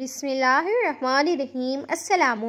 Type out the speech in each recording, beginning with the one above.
बिसमीम अल्लाम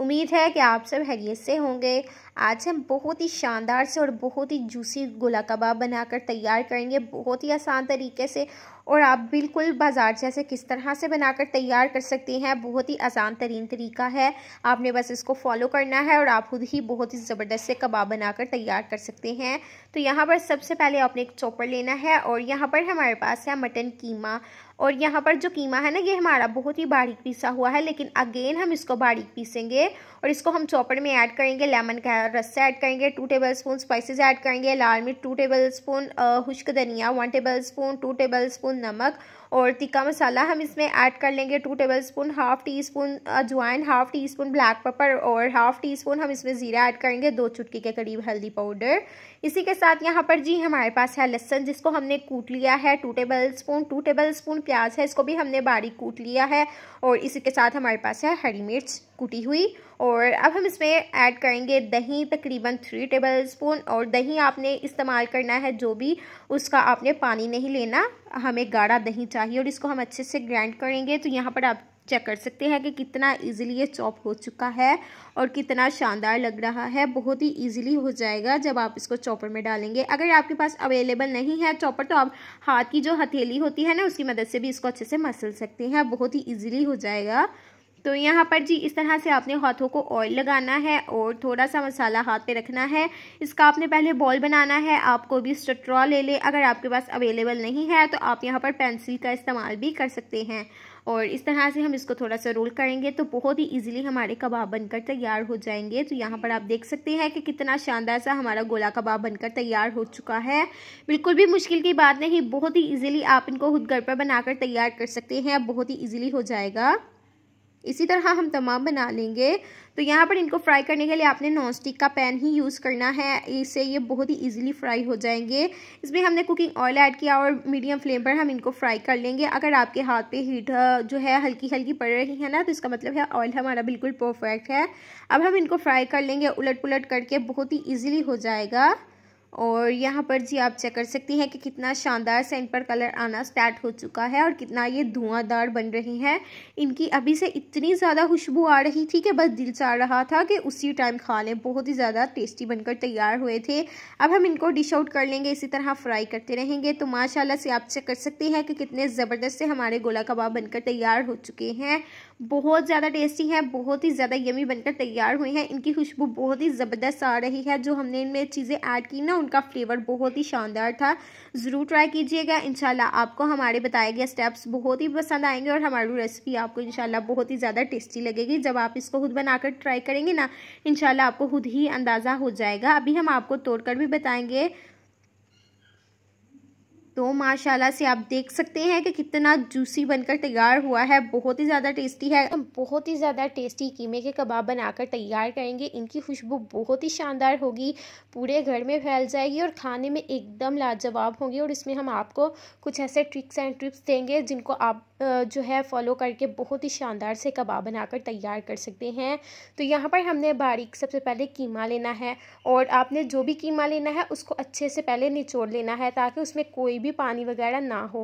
उम्मीद है कि आप सब हैरियत से होंगे आज हम बहुत ही शानदार से और बहुत ही जूसी गोला कबाब बनाकर तैयार करेंगे बहुत ही आसान तरीके से और आप बिल्कुल बाज़ार जैसे किस तरह से बनाकर तैयार कर सकते हैं बहुत ही आसान तरीन तरीका है आपने बस इसको फॉलो करना है और आप खुद ही बहुत ही ज़बरदस्त से कबाब बनाकर तैयार कर सकते हैं तो यहाँ पर सबसे पहले आपने एक चॉपर लेना है और यहाँ पर हमारे पास है मटन कीमा और यहाँ पर जो कीमा है ना ये हमारा बहुत ही बारीक पीसा हुआ है लेकिन अगेन हम इसको बारीक पीसेंगे और इसको हम चौपड़ में ऐड करेंगे लेमन का रस्सा ऐड करेंगे two tablespoon spices add करेंगे लाल मिर्च टू टेबल स्पून खुश्क धनिया one tablespoon two tablespoon नमक और तिक्का मसाला हम इसमें ऐड कर लेंगे two tablespoon half teaspoon अजवाइन half teaspoon black pepper और हाफ टी स्पून हम इसमें ज़ीरा ऐड करेंगे दो चुटकी के करीब हल्दी पाउडर इसी के साथ यहाँ पर जी हमारे पास है लहसन जिसको हमने कूट लिया है two tablespoon two tablespoon प्याज है इसको भी हमने बारीक कूट लिया है और इसी के साथ हमारे पास है हरी मिर्च कूटी हुई और अब हम इसमें ऐड करेंगे दही तकरीबन थ्री टेबल स्पून और दही आपने इस्तेमाल करना है जो भी उसका आपने पानी नहीं लेना हमें गाढ़ा दही चाहिए और इसको हम अच्छे से ग्राइंड करेंगे तो यहाँ पर आप चेक कर सकते हैं कि कितना इजीली ये चॉप हो चुका है और कितना शानदार लग रहा है बहुत ही इजीली हो जाएगा जब आप इसको चॉपर में डालेंगे अगर आपके पास अवेलेबल नहीं है चॉपर तो आप हाथ की जो हथेली होती है ना उसकी मदद से भी इसको अच्छे से मसल सकते हैं बहुत ही ईजिली हो जाएगा तो यहाँ पर जी इस तरह से आपने हाथों को ऑयल लगाना है और थोड़ा सा मसाला हाथ पे रखना है इसका आपने पहले बॉल बनाना है आपको भी स्ट्रॉ ले ले अगर आपके पास अवेलेबल नहीं है तो आप यहाँ पर पेंसिल का इस्तेमाल भी कर सकते हैं और इस तरह से हम इसको थोड़ा सा रोल करेंगे तो बहुत ही इजीली हमारे कबाब बनकर तैयार हो जाएंगे तो यहाँ पर आप देख सकते हैं कि कितना शानदार सा हमारा गोला कबाब बनकर तैयार हो चुका है बिल्कुल भी मुश्किल की बात नहीं बहुत ही इजीली आप इनको खुद घर पर बनाकर तैयार कर सकते हैं बहुत ही इजीली हो जाएगा इसी तरह हम तमाम बना लेंगे तो यहाँ पर इनको फ्राई करने के लिए आपने नॉन स्टिक का पैन ही यूज़ करना है इससे ये बहुत ही इजीली फ्राई हो जाएंगे इसमें हमने कुकिंग ऑयल ऐड किया और मीडियम फ्लेम पर हम इनको फ्राई कर लेंगे अगर आपके हाथ पे हीट जो है हल्की हल्की पड़ रही है ना तो इसका मतलब है ऑयल हमारा बिल्कुल परफेक्ट है अब हम इनको फ्राई कर लेंगे उलट पुलट करके बहुत ही ईजिली हो जाएगा और यहाँ पर जी आप चेक कर सकती हैं कि कितना शानदार सा इन पर कलर आना स्टार्ट हो चुका है और कितना ये धुआंधार बन रही हैं इनकी अभी से इतनी ज़्यादा खुशबू आ रही थी कि बस दिल चाह रहा था कि उसी टाइम खा लें बहुत ही ज़्यादा टेस्टी बनकर तैयार हुए थे अब हम इनको डिश आउट कर लेंगे इसी तरह फ्राई करते रहेंगे तो माशाला से आप चेक कर सकती हैं कि कितने ज़बरदस्त से हमारे गोला कबाब बनकर तैयार हो चुके हैं बहुत ज़्यादा टेस्टी हैं बहुत ही ज़्यादा यमी बनकर तैयार हुए हैं इनकी खुशबू बहुत ही ज़बरदस्त आ रही है जो हमने इनमें चीज़ें ऐड की ना उनका फ्लेवर बहुत ही शानदार था ज़रूर ट्राई कीजिएगा इनशाला आपको हमारे बताए गए स्टेप्स बहुत ही पसंद आएंगे और हमारी रेसिपी आपको इनशाला बहुत ही ज़्यादा टेस्टी लगेगी जब आप इसको खुद बनाकर ट्राई करेंगे ना इनशाला आपको खुद ही अंदाज़ा हो जाएगा अभी हम आपको तोड़कर भी बताएंगे तो माशाल्लाह से आप देख सकते हैं कि कितना जूसी बनकर तैयार हुआ है बहुत ही ज़्यादा टेस्टी है हम बहुत ही ज़्यादा टेस्टी कीमे के कबाब बनाकर तैयार करेंगे इनकी खुशबू बहुत ही शानदार होगी पूरे घर में फैल जाएगी और खाने में एकदम लाजवाब होगी और इसमें हम आपको कुछ ऐसे ट्रिक्स एंड ट्रिप्स देंगे जिनको आप जो है फॉलो करके बहुत ही शानदार से कबाब बनाकर तैयार कर सकते हैं तो यहाँ पर हमने बारीक सबसे पहले कीमा लेना है और आपने जो भी कीमा लेना है उसको अच्छे से पहले निचोड़ लेना है ताकि उसमें कोई भी भी पानी वगैरह ना हो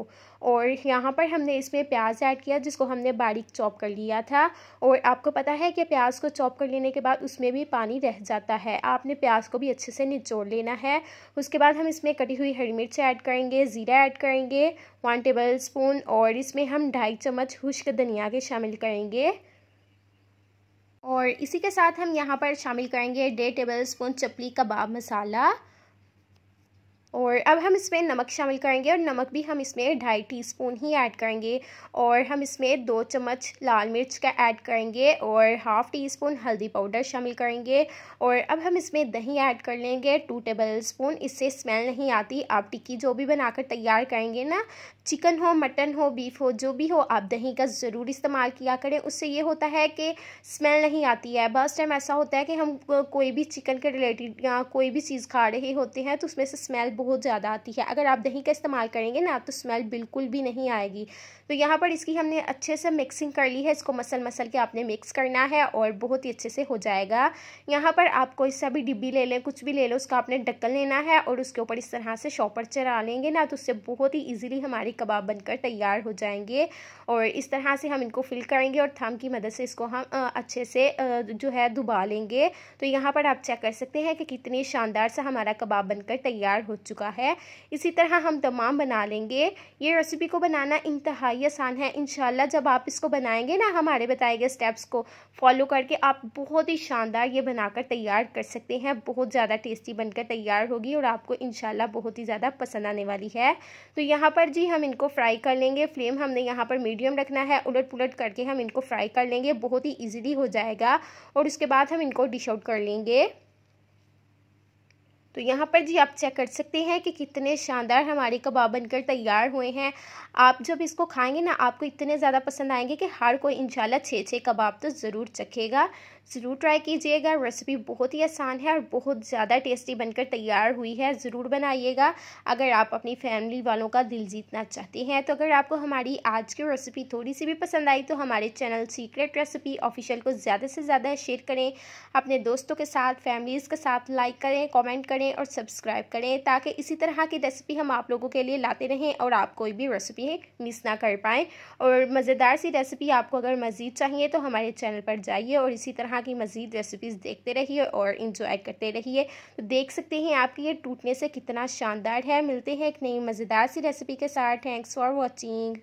और यहाँ पर हमने इसमें प्याज ऐड किया जिसको हमने बारीक चॉप कर लिया था और आपको पता है कि प्याज को चॉप कर लेने के बाद उसमें भी पानी रह जाता है आपने प्याज को भी अच्छे से निचोड़ लेना है उसके बाद हम इसमें कटी हुई हरी मिर्च ऐड करेंगे ज़ीरा ऐड करेंगे वन टेबल स्पून और इसमें हम ढाई चम्मच खुश्क धनिया के शामिल करेंगे और इसी के साथ हम यहाँ पर शामिल करेंगे डेढ़ टेबल स्पून चपली कबाब मसाला और अब हम इसमें नमक शामिल करेंगे और नमक भी हम इसमें ढाई टीस्पून ही ऐड करेंगे और हम इसमें दो चम्मच लाल मिर्च का ऐड करेंगे और हाफ़ टी स्पून हल्दी पाउडर शामिल करेंगे और अब हम इसमें दही ऐड कर लेंगे टू टेबल स्पून इससे स्मेल नहीं आती आप टिक्की जो भी बनाकर तैयार करेंगे ना चिकन हो मटन हो बीफ हो जो भी हो आप दही का ज़रूर इस्तेमाल किया करें उससे ये होता है कि स्मेल नहीं आती है बस टाइम ऐसा होता है कि हम कोई भी चिकन के रिलेटेड या कोई भी चीज़ खा रहे होते हैं तो उसमें से स्मेल बहुत ज़्यादा आती है अगर आप दही का इस्तेमाल करेंगे ना तो स्मेल बिल्कुल भी नहीं आएगी तो यहाँ पर इसकी हमने अच्छे से मिक्सिंग कर ली है इसको मसल मसल के आपने मिक्स करना है और बहुत ही अच्छे से हो जाएगा यहाँ पर आप कोई सा भी डिब्बी ले लें कुछ भी ले लें उसका आपने ढक्कन लेना है और उसके ऊपर इस तरह से शॉपर चरा लेंगे ना तो उससे बहुत ही ईजिली हमारी कबाब बनकर तैयार हो जाएंगे और इस तरह से हम इनको फिल करेंगे और थम की मदद से इसको हम अच्छे से जो है दुबा लेंगे तो यहाँ पर आप चेक कर सकते हैं कि कितने शानदार सा हमारा कबाब बनकर तैयार हो चुका है इसी तरह हम तमाम बना लेंगे ये रेसिपी को बनाना इंतहाई आसान है इन जब आप इसको बनाएंगे ना हमारे बताए गए स्टेप्स को फॉलो करके आप बहुत ही शानदार ये बनाकर तैयार कर सकते हैं बहुत ज़्यादा टेस्टी बनकर तैयार होगी और आपको इन बहुत ही ज़्यादा पसंद आने वाली है तो यहाँ पर जी हम इनको फ्राई कर लेंगे फ्लेम हमने यहाँ पर मीडियम रखना है उलट पुलट करके हम इनको फ्राई कर लेंगे बहुत ही इजीली हो जाएगा और उसके बाद हम इनको डिश आउट कर लेंगे तो यहाँ पर जी आप चेक कर सकते हैं कि कितने शानदार हमारे कबाब बनकर तैयार हुए हैं आप जब इसको खाएंगे ना आपको इतने ज़्यादा पसंद आएंगे कि हर कोई इंशाल्लाह छः छः कबाब तो ज़रूर चखेगा ज़रूर ट्राई कीजिएगा रेसिपी बहुत ही आसान है और बहुत ज़्यादा टेस्टी बनकर तैयार हुई है ज़रूर बनाइएगा अगर आप अपनी फैमिली वालों का दिल जीतना चाहते हैं तो अगर आपको हमारी आज की रेसिपी थोड़ी सी भी पसंद आई तो हमारे चैनल सीक्रेट रेसिपी ऑफिशियल को ज़्यादा से ज़्यादा शेयर करें अपने दोस्तों के साथ फैमिलीज़ के साथ लाइक करें कॉमेंट करें और सब्सक्राइब करें ताकि इसी तरह की रेसिपी हम आप लोगों के लिए लाते रहें और आप कोई भी रेसिपी मिस ना कर पाएँ और मज़ेदार सी रेसिपी आपको अगर मज़ीद चाहिए तो हमारे चैनल पर जाइए और इसी तरह तरह की मज़ीद रेसिपीज़ देखते रहिए और इन्जॉय करते रहिए तो देख सकते हैं आपके ये टूटने से कितना शानदार है मिलते हैं एक नई मज़ेदार सी रेसिपी के साथ थैंक्स फॉर वॉचिंग